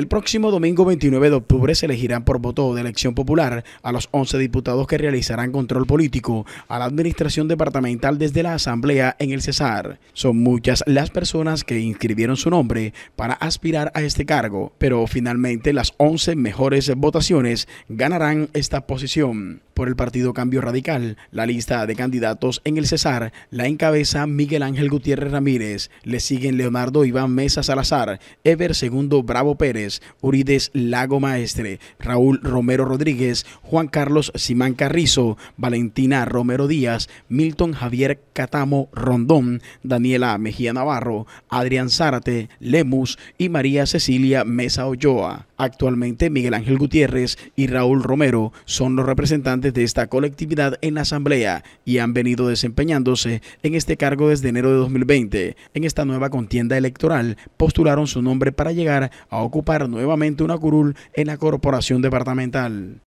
El próximo domingo 29 de octubre se elegirán por voto de elección popular a los 11 diputados que realizarán control político a la administración departamental desde la Asamblea en el Cesar. Son muchas las personas que inscribieron su nombre para aspirar a este cargo, pero finalmente las 11 mejores votaciones ganarán esta posición. Por el Partido Cambio Radical, la lista de candidatos en el Cesar la encabeza Miguel Ángel Gutiérrez Ramírez, le siguen Leonardo Iván Mesa Salazar, Ever Segundo Bravo Pérez, Urides Lago Maestre, Raúl Romero Rodríguez, Juan Carlos Simán Carrizo, Valentina Romero Díaz, Milton Javier Catamo Rondón, Daniela Mejía Navarro, Adrián Zárate, Lemus y María Cecilia Mesa Olloa. Actualmente Miguel Ángel Gutiérrez y Raúl Romero son los representantes de esta colectividad en la Asamblea y han venido desempeñándose en este cargo desde enero de 2020. En esta nueva contienda electoral postularon su nombre para llegar a ocupar nuevamente una curul en la corporación departamental.